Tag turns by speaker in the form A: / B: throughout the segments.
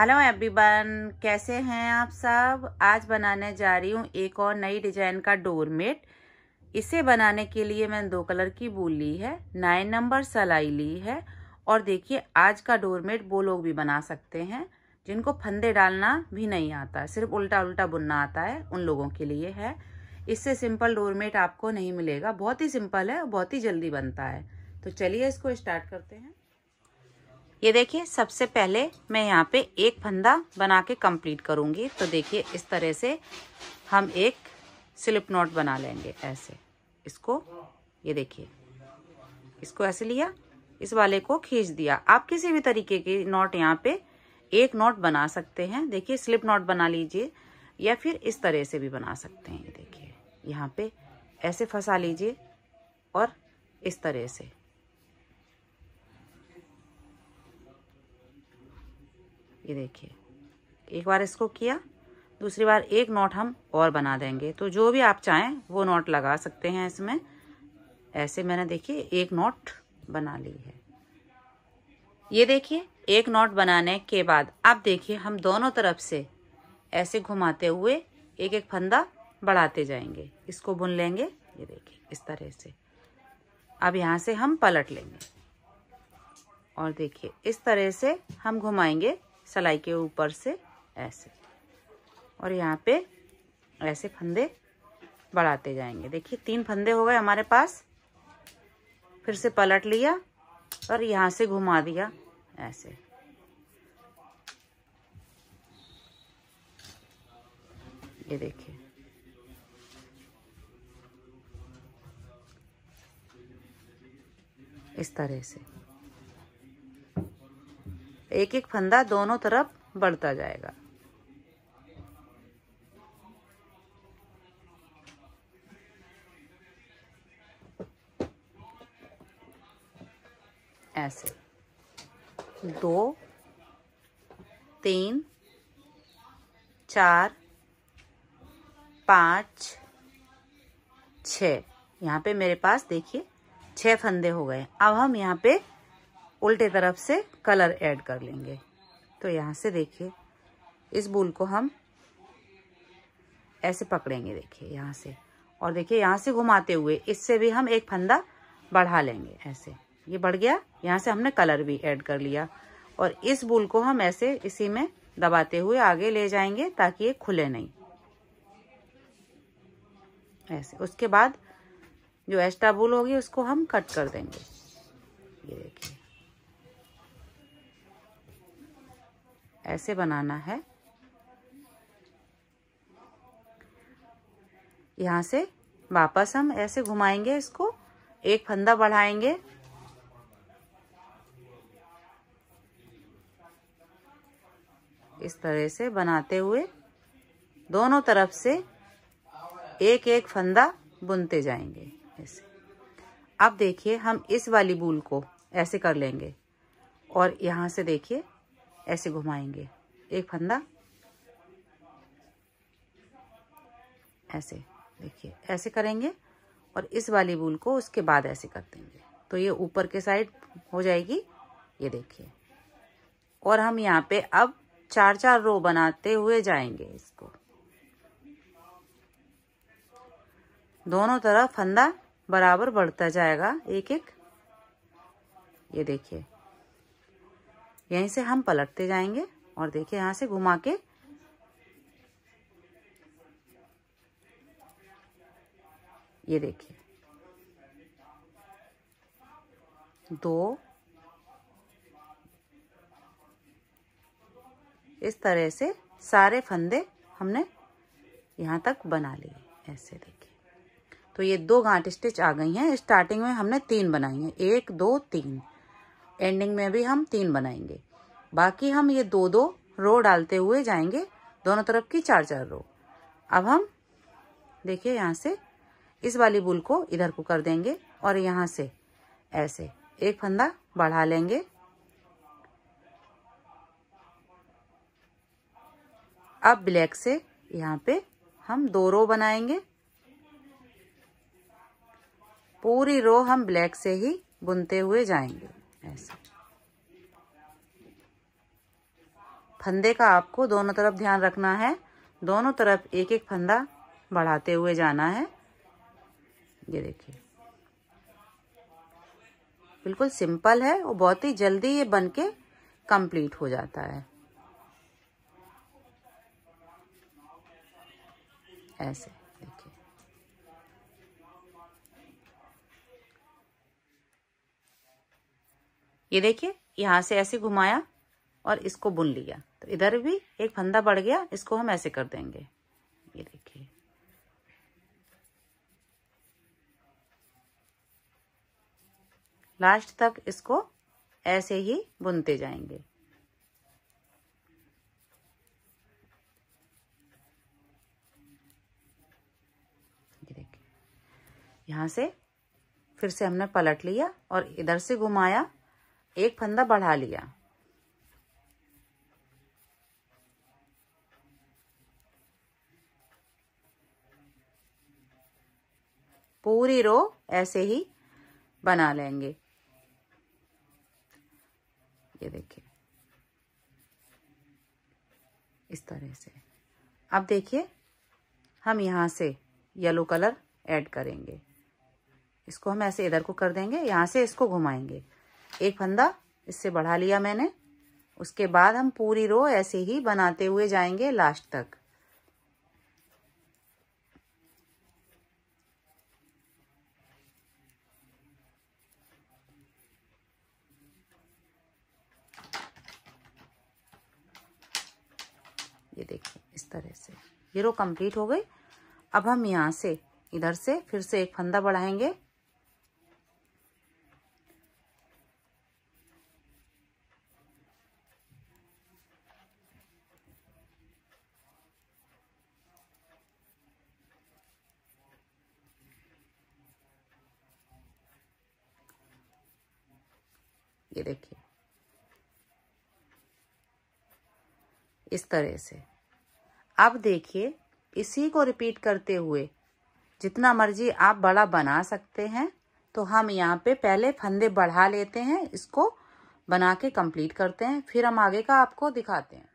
A: hello everyone कैसे हैं आप सब आज बनाने जा रही हूँ एक और नई डिजाइन का डोरमेट इसे बनाने के लिए मैंने दो कलर की बूल ली है नाइन नंबर सलाई ली है और देखिए आज का डोरमेट वो लोग भी बना सकते हैं जिनको फंदे डालना भी नहीं आता सिर्फ उल्टा उल्टा बुनना आता है उन लोगों के लिए है इससे सिंपल डोरमेट आपको नहीं मिलेगा बहुत ही सिंपल है बहुत ही जल्दी बनता है तो चलिए इसको स्टार्ट करते हैं ये देखिए सबसे पहले मैं यहाँ पे एक फंदा बना के कंप्लीट करूँगी तो देखिए इस तरह से हम एक स्लिप नॉट बना लेंगे ऐसे इसको ये देखिए इसको ऐसे लिया इस वाले को खींच दिया आप किसी भी तरीके की नॉट यहाँ पे एक नॉट बना सकते हैं देखिए स्लिप नॉट बना लीजिए या फिर इस तरह से भी बना सकते हैं ये देखिए यहाँ पे ऐसे फंसा लीजिए और इस तरह से ये देखिए एक बार इसको किया दूसरी बार एक नॉट हम और बना देंगे तो जो भी आप चाहें वो नॉट लगा सकते हैं इसमें ऐसे मैंने देखिए एक नॉट बना ली है ये देखिए एक नॉट बनाने के बाद अब देखिए हम दोनों तरफ से ऐसे घुमाते हुए एक एक फंदा बढ़ाते जाएंगे इसको बुन लेंगे ये देखिए इस तरह से अब यहाँ से हम पलट लेंगे और देखिए इस तरह से हम घुमाएंगे सलाई के ऊपर से ऐसे और यहाँ पे ऐसे फंदे बढ़ाते जाएंगे देखिए तीन फंदे हो गए हमारे पास फिर से पलट लिया और यहाँ से घुमा दिया ऐसे ये देखिए इस तरह से एक एक फंदा दोनों तरफ बढ़ता जाएगा ऐसे दो तीन चार पाँच छ यहाँ पे मेरे पास देखिए छः फंदे हो गए अब हम यहाँ पे उल्टे तरफ से कलर ऐड कर लेंगे तो यहाँ से देखिए इस बूल को हम ऐसे पकड़ेंगे देखिए यहाँ से और देखिए यहाँ से घुमाते हुए इससे भी हम एक फंदा बढ़ा लेंगे ऐसे ये बढ़ गया यहाँ से हमने कलर भी ऐड कर लिया और इस बूल को हम ऐसे इसी में दबाते हुए आगे ले जाएंगे ताकि ये खुले नहीं ऐसे उसके बाद जो एस्टा बूल होगी उसको हम कट कर देंगे ये देखिए ऐसे बनाना है यहाँ से वापस हम ऐसे घुमाएंगे इसको एक फंदा बढ़ाएंगे इस तरह से बनाते हुए दोनों तरफ से एक एक फंदा बुनते जाएंगे ऐसे अब देखिए हम इस वाली बूल को ऐसे कर लेंगे और यहां से देखिए ऐसे घुमाएंगे एक फंदा ऐसे देखिए ऐसे करेंगे और इस वाली बूल को उसके बाद ऐसे कर देंगे तो ये ऊपर के साइड हो जाएगी ये देखिए और हम यहाँ पे अब चार चार रो बनाते हुए जाएंगे इसको दोनों तरफ फंदा बराबर बढ़ता जाएगा एक एक ये देखिए यहीं से हम पलटते जाएंगे और देखिए यहाँ से घुमा के ये देखिए दो इस तरह से सारे फंदे हमने यहाँ तक बना लिए ऐसे देखिए तो ये दो गांठ स्टिच आ गई हैं स्टार्टिंग में हमने तीन बनाई हैं एक दो तीन एंडिंग में भी हम तीन बनाएंगे बाकी हम ये दो दो रो डालते हुए जाएंगे दोनों तरफ की चार चार रो अब हम देखिए यहाँ से इस वाली बुल को इधर को कर देंगे और यहाँ से ऐसे एक फंदा बढ़ा लेंगे अब ब्लैक से यहाँ पे हम दो रो बनाएंगे पूरी रो हम ब्लैक से ही बुनते हुए जाएंगे फंदे का आपको दोनों तरफ ध्यान रखना है दोनों तरफ एक एक फंदा बढ़ाते हुए जाना है ये देखिए बिल्कुल सिंपल है और बहुत ही जल्दी ये बन के कंप्लीट हो जाता है ऐसे देखिए ये देखिए यहां से ऐसे घुमाया और इसको बुन लिया इधर भी एक फंदा बढ़ गया इसको हम ऐसे कर देंगे ये देखिए लास्ट तक इसको ऐसे ही बुनते जाएंगे यहां से फिर से हमने पलट लिया और इधर से घुमाया एक फंदा बढ़ा लिया पूरी रो ऐसे ही बना लेंगे ये देखिए इस तरह से अब देखिए हम यहाँ से येलो कलर ऐड करेंगे इसको हम ऐसे इधर को कर देंगे यहाँ से इसको घुमाएंगे एक फंदा इससे बढ़ा लिया मैंने उसके बाद हम पूरी रो ऐसे ही बनाते हुए जाएंगे लास्ट तक देखिए इस तरह से ये रो कंप्लीट हो गई अब हम यहाँ से इधर से फिर से एक फंदा बढ़ाएंगे ये देखिए इस तरह से अब देखिए इसी को रिपीट करते हुए जितना मर्जी आप बड़ा बना सकते हैं तो हम यहाँ पे पहले फंदे बढ़ा लेते हैं इसको बना के कंप्लीट करते हैं फिर हम आगे का आपको दिखाते हैं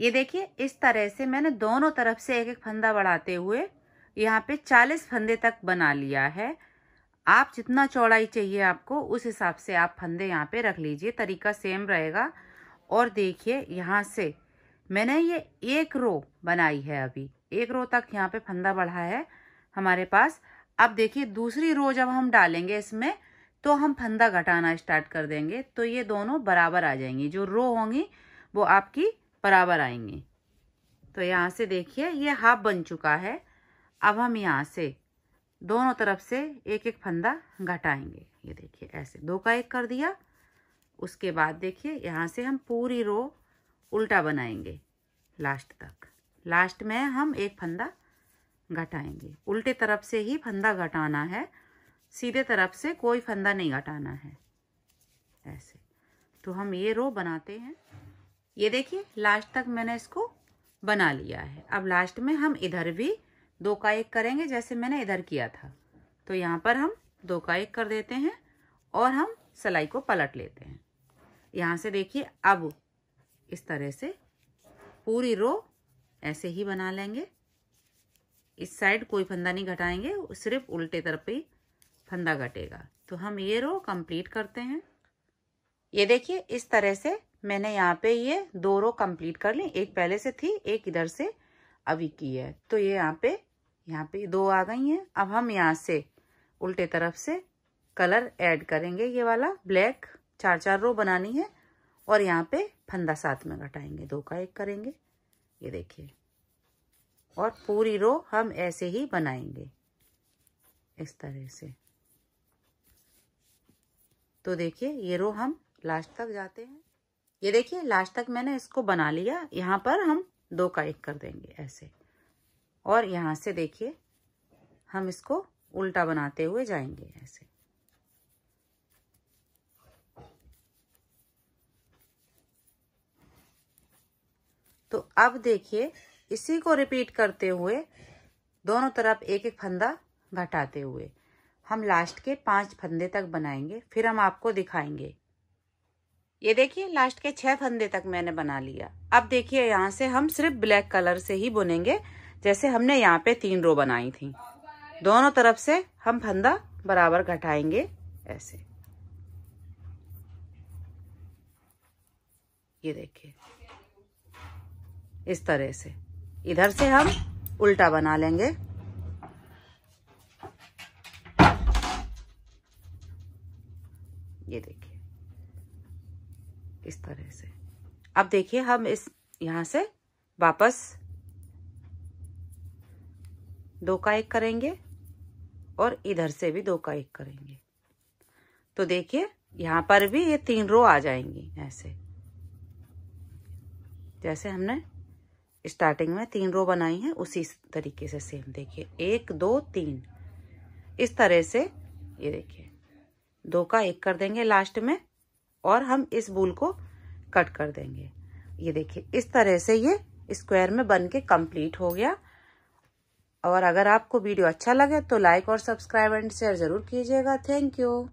A: ये देखिए इस तरह से मैंने दोनों तरफ से एक एक फंदा बढ़ाते हुए यहाँ पे चालीस फंदे तक बना लिया है आप जितना चौड़ाई चाहिए आपको उस हिसाब से आप फंदे यहाँ पे रख लीजिए तरीका सेम रहेगा और देखिए यहाँ से मैंने ये एक रो बनाई है अभी एक रो तक यहाँ पे फंदा बढ़ा है हमारे पास अब देखिए दूसरी रो जब हम डालेंगे इसमें तो हम फंदा घटाना स्टार्ट कर देंगे तो ये दोनों बराबर आ जाएंगी जो रो होंगी वो आपकी बराबर आएंगी तो यहाँ से देखिए ये हाफ बन चुका है अब हम यहाँ से दोनों तरफ से एक एक फंदा घटाएंगे ये देखिए ऐसे दो का एक कर दिया उसके बाद देखिए यहाँ से हम पूरी रो उल्टा बनाएंगे लास्ट तक लास्ट में हम एक फंदा घटाएंगे उल्टे तरफ से ही फंदा घटाना है सीधे तरफ से कोई फंदा नहीं घटाना है ऐसे तो हम ये रो बनाते हैं ये देखिए लास्ट तक मैंने इसको बना लिया है अब लास्ट में हम इधर भी दो का एक करेंगे जैसे मैंने इधर किया था तो यहाँ पर हम दो का एक कर देते हैं और हम सिलाई को पलट लेते हैं यहाँ से देखिए अब इस तरह से पूरी रो ऐसे ही बना लेंगे इस साइड कोई फंदा नहीं घटाएंगे सिर्फ उल्टे तरफ ही फंदा घटेगा तो हम ये रो कंप्लीट करते हैं ये देखिए इस तरह से मैंने यहाँ पे ये दो रो कंप्लीट कर ली एक पहले से थी एक इधर से अभी की है तो ये यहाँ पे यहाँ पे दो आ गई हैं अब हम यहाँ से उल्टे तरफ से कलर ऐड करेंगे ये वाला ब्लैक चार चार रो बनानी है और यहाँ पे फंदा साथ में घटाएंगे दो का एक करेंगे ये देखिए और पूरी रो हम ऐसे ही बनाएंगे इस तरह से तो देखिए ये रो हम लास्ट तक जाते हैं ये देखिए लास्ट तक मैंने इसको बना लिया यहाँ पर हम दो का एक कर देंगे ऐसे और यहाँ से देखिए हम इसको उल्टा बनाते हुए जाएंगे ऐसे तो अब देखिए इसी को रिपीट करते हुए दोनों तरफ एक एक फंदा घटाते हुए हम लास्ट के पांच फंदे तक बनाएंगे फिर हम आपको दिखाएंगे ये देखिए लास्ट के छह फंदे तक मैंने बना लिया अब देखिए यहाँ से हम सिर्फ ब्लैक कलर से ही बुनेंगे जैसे हमने यहाँ पे तीन रो बनाई थी दोनों तरफ से हम फंदा बराबर घटाएंगे ऐसे ये देखिए इस तरह से इधर से हम उल्टा बना लेंगे ये देखिए इस तरह से अब देखिए हम इस यहां से वापस दो का एक करेंगे और इधर से भी दो का एक करेंगे तो देखिए यहां पर भी ये तीन रो आ जाएंगी ऐसे जैसे हमने स्टार्टिंग में तीन रो बनाई है उसी तरीके से सेम देखिए एक दो तीन इस तरह से ये देखिए दो का एक कर देंगे लास्ट में और हम इस बूल को कट कर देंगे ये देखिए इस तरह से ये स्क्वायर में बन के कम्प्लीट हो गया और अगर आपको वीडियो अच्छा लगे तो लाइक और सब्सक्राइब एंड शेयर ज़रूर कीजिएगा थैंक यू